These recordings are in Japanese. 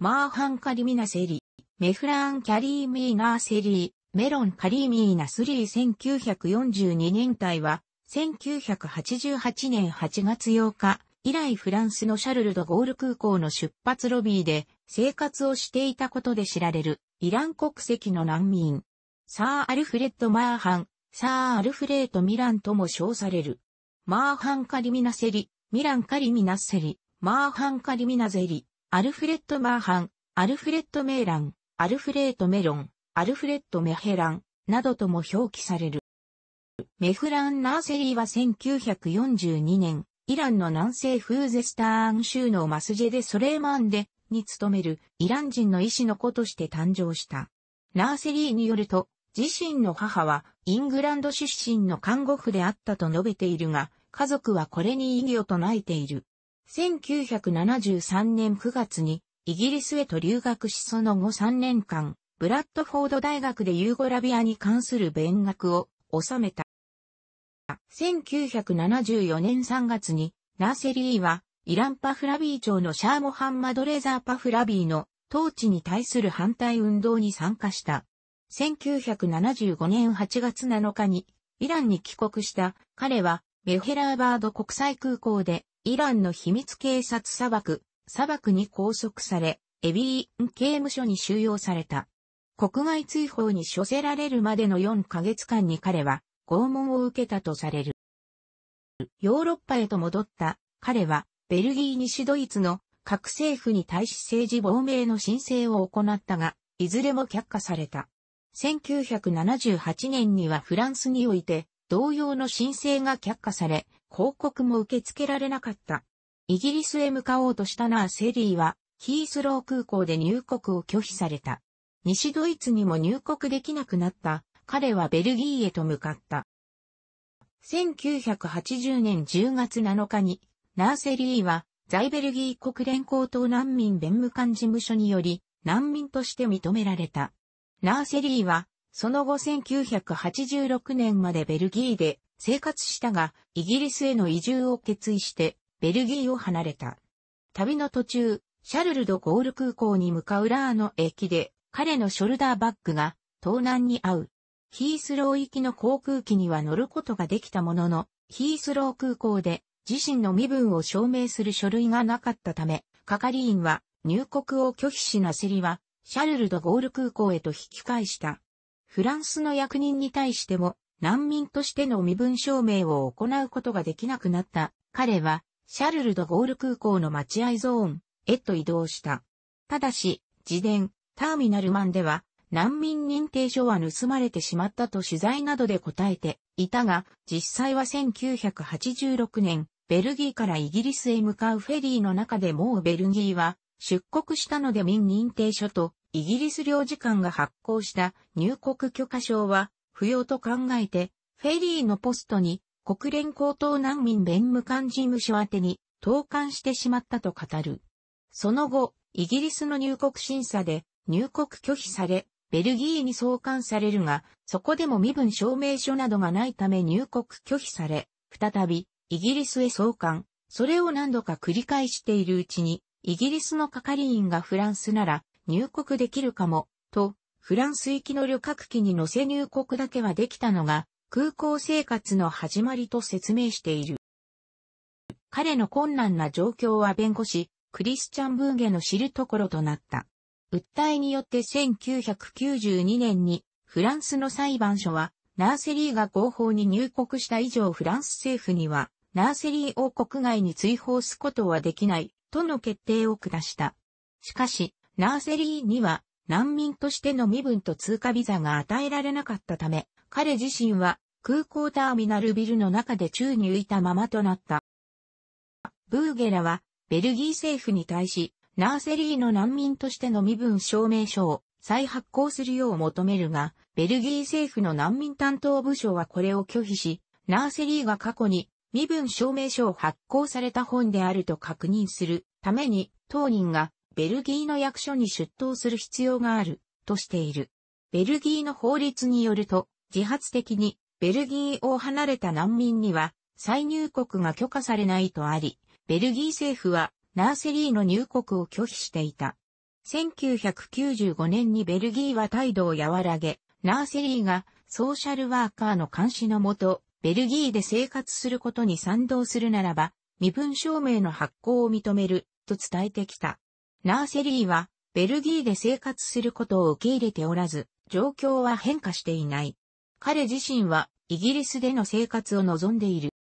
マーハンカリミナセリ、メフランキャリーミーナーセリー、メロンカリーミーナスリー1942年体は、1988年8月8日、以来フランスのシャルル・ド・ゴール空港の出発ロビーで生活をしていたことで知られるイラン国籍の難民。サー・アルフレッド・マーハン、サー・アルフレート・ミランとも称される。マーハン・カリミナセリ、ミラン・カリミナセリ、マーハン・カリミナゼリ、アルフレッド・マーハン、アルフレッド・メーラン、アルフレート・メロン、アルフレッド・メヘラン、などとも表記される。メフラン・ナーセリーは1942年、イランの南西フーゼスターン州のマスジェデ・ソレーマンデに勤めるイラン人の医師の子として誕生した。ナーセリーによると、自身の母はイングランド出身の看護婦であったと述べているが、家族はこれに異議を唱えている。1973年9月にイギリスへと留学しその後3年間、ブラッドフォード大学でユーゴラビアに関する勉学を収めた。1974年3月にナーセリーはイランパフラビー町のシャーモハンマドレザーパフラビーの統治に対する反対運動に参加した。1975年8月7日にイランに帰国した彼はメヘラーバード国際空港でイランの秘密警察砂漠、砂漠に拘束され、エビーン刑務所に収容された。国外追放に処せられるまでの4ヶ月間に彼は拷問を受けたとされる。ヨーロッパへと戻った彼はベルギー西ドイツの各政府に対し政治亡命の申請を行ったが、いずれも却下された。1978年にはフランスにおいて同様の申請が却下され、広告も受け付けられなかった。イギリスへ向かおうとしたナーセリーは、ヒースロー空港で入国を拒否された。西ドイツにも入国できなくなった。彼はベルギーへと向かった。1980年10月7日に、ナーセリーは、在ベルギー国連高等難民弁務官事務所により、難民として認められた。ナーセリーは、その後1986年までベルギーで生活したが、イギリスへの移住を決意して、ベルギーを離れた。旅の途中、シャルル・ド・ゴール空港に向かうラーの駅で、彼のショルダーバッグが盗難に遭う。ヒースロー行きの航空機には乗ることができたものの、ヒースロー空港で自身の身分を証明する書類がなかったため、係員は入国を拒否しなせりは、シャルル・ド・ゴール空港へと引き返した。フランスの役人に対しても、難民としての身分証明を行うことができなくなった彼はシャルル・ド・ゴール空港の待合ゾーンへと移動した。ただし、自伝、ターミナルマンでは難民認定書は盗まれてしまったと取材などで答えていたが、実際は1986年、ベルギーからイギリスへ向かうフェリーの中でもうベルギーは出国したので民認定書とイギリス領事館が発行した入国許可証は不要と考えて、フェリーのポストに国連高等難民弁務官事務所宛てに投函してしまったと語る。その後、イギリスの入国審査で入国拒否され、ベルギーに送還されるが、そこでも身分証明書などがないため入国拒否され、再びイギリスへ送還。それを何度か繰り返しているうちに、イギリスの係員がフランスなら入国できるかも、とフランス行きの旅客機に乗せ入国だけはできたのが、空港生活の始まりと説明している。彼の困難な状況は弁護士、クリスチャン・ブーゲの知るところとなった。訴えによって1992年にフランスの裁判所はナーセリーが合法に入国した以上フランス政府にはナーセリーを国外に追放すことはできないとの決定を下した。しかし、ナーセリーには難民としての身分と通過ビザが与えられなかったため、彼自身は空港ターミナルビルの中で宙に浮いたままとなった。ブーゲラは、ベルギー政府に対し、ナーセリーの難民としての身分証明書を再発行するよう求めるが、ベルギー政府の難民担当部署はこれを拒否し、ナーセリーが過去に身分証明書を発行された本であると確認するために、当人がベルギーの役所に出頭する必要がある、としている。ベルギーの法律によると、自発的にベルギーを離れた難民には再入国が許可されないとあり、ベルギー政府はナーセリーの入国を拒否していた。1995年にベルギーは態度を和らげ、ナーセリーがソーシャルワーカーの監視のもと、ベルギーで生活することに賛同するならば、身分証明の発行を認める、と伝えてきた。ナーセリーは、ベルギーで生活することを受け入れておらず、状況は変化していない。彼自身は、イギリスでの生活を望んでいる。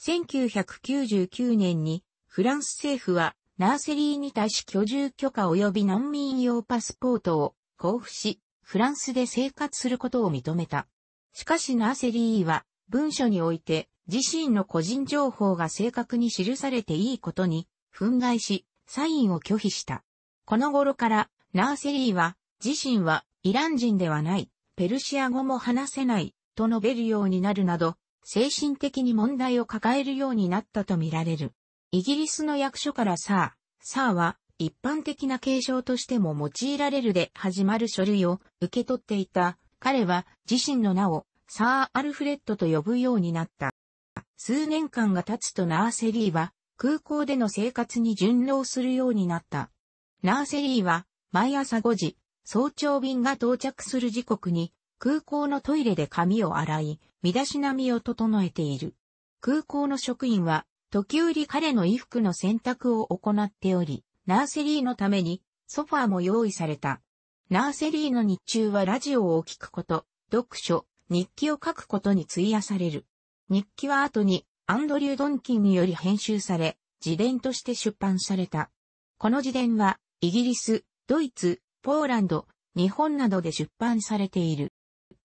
1999年に、フランス政府は、ナーセリーに対し居住許可及び難民用パスポートを交付し、フランスで生活することを認めた。しかしナーセリーは、文書において、自身の個人情報が正確に記されていいことに、憤慨し、サインを拒否した。この頃から、ナーセリーは、自身はイラン人ではない、ペルシア語も話せない、と述べるようになるなど、精神的に問題を抱えるようになったとみられる。イギリスの役所からサー、サーは一般的な継承としても用いられるで始まる書類を受け取っていた。彼は自身の名をサー・アルフレッドと呼ぶようになった。数年間が経つとナーセリーは空港での生活に順応するようになった。ナーセリーは、毎朝5時、早朝便が到着する時刻に、空港のトイレで髪を洗い、身だしなみを整えている。空港の職員は、時折彼の衣服の洗濯を行っており、ナーセリーのために、ソファーも用意された。ナーセリーの日中はラジオを聞くこと、読書、日記を書くことに費やされる。日記は後にアンドリュー・ドンキンにより編集され、自伝として出版された。この自伝は、イギリス、ドイツ、ポーランド、日本などで出版されている。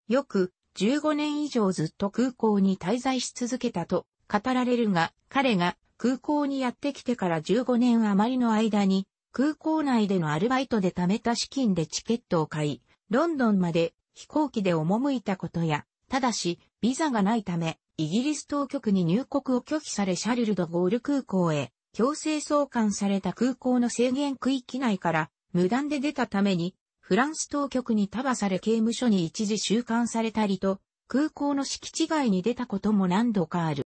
よく、15年以上ずっと空港に滞在し続けたと語られるが、彼が空港にやってきてから15年余りの間に、空港内でのアルバイトで貯めた資金でチケットを買い、ロンドンまで飛行機で赴いたことや、ただし、ビザがないため、イギリス当局に入国を拒否されシャルルドゴール空港へ強制送還された空港の制限区域内から無断で出たために、フランス当局に束され刑務所に一時収監されたりと、空港の敷地外に出たことも何度かある。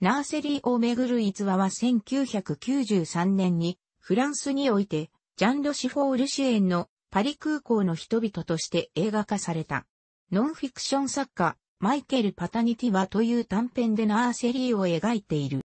ナーセリーをめぐる逸話は1993年に、フランスにおいて、ジャン・ロシフォール支援のパリ空港の人々として映画化された。ノンフィクション作家、マイケル・パタニティワという短編でナーセリーを描いている。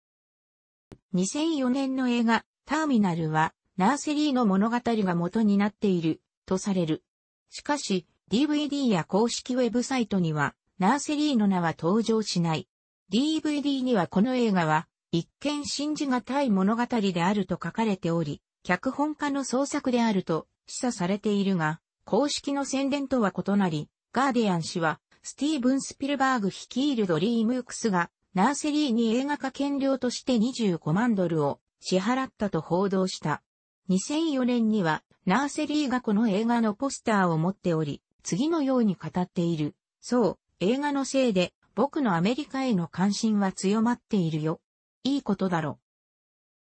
2004年の映画、ターミナルは、ナーセリーの物語が元になっている、とされる。しかし、DVD や公式ウェブサイトには、ナーセリーの名は登場しない。DVD にはこの映画は、一見信じがたい物語であると書かれており、脚本家の創作であると示唆されているが、公式の宣伝とは異なり、ガーディアン氏は、スティーブン・スピルバーグ率いるドリームークスが、ナーセリーに映画化権料として25万ドルを支払ったと報道した。2004年には、ナーセリーがこの映画のポスターを持っており、次のように語っている。そう、映画のせいで、僕のアメリカへの関心は強まっているよ。いいことだろ。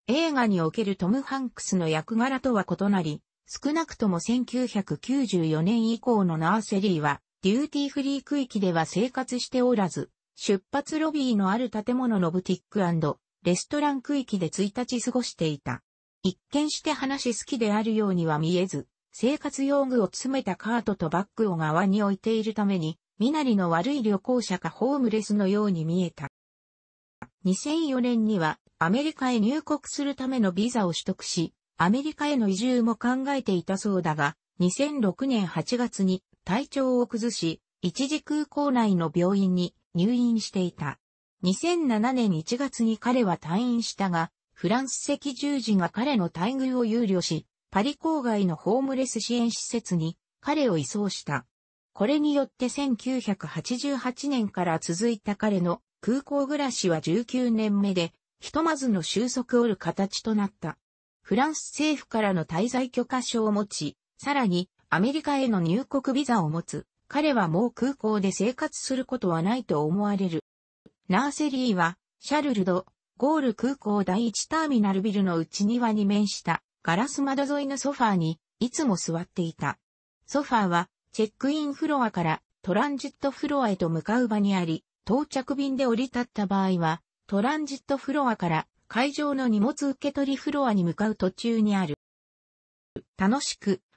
映画におけるトム・ハンクスの役柄とは異なり、少なくとも1994年以降のナーセリーは、デューティーフリー区域では生活しておらず、出発ロビーのある建物のブティックレストラン区域で1日過ごしていた。一見して話好きであるようには見えず、生活用具を詰めたカートとバッグを側に置いているために、身なりの悪い旅行者かホームレスのように見えた。2004年にはアメリカへ入国するためのビザを取得し、アメリカへの移住も考えていたそうだが、2006年8月に体調を崩し、一時空港内の病院に入院していた。2007年1月に彼は退院したが、フランス赤十字が彼の待遇を憂慮し、パリ郊外のホームレス支援施設に彼を移送した。これによって1988年から続いた彼の空港暮らしは19年目で、ひとまずの収束を得る形となった。フランス政府からの滞在許可証を持ち、さらにアメリカへの入国ビザを持つ、彼はもう空港で生活することはないと思われる。ナーセリーは、シャルルド、ゴール空港第一ターミナルビルの内庭に面したガラス窓沿いのソファーにいつも座っていた。ソファーはチェックインフロアからトランジットフロアへと向かう場にあり、到着便で降り立った場合はトランジットフロアから会場の荷物受け取りフロアに向かう途中にある。楽しく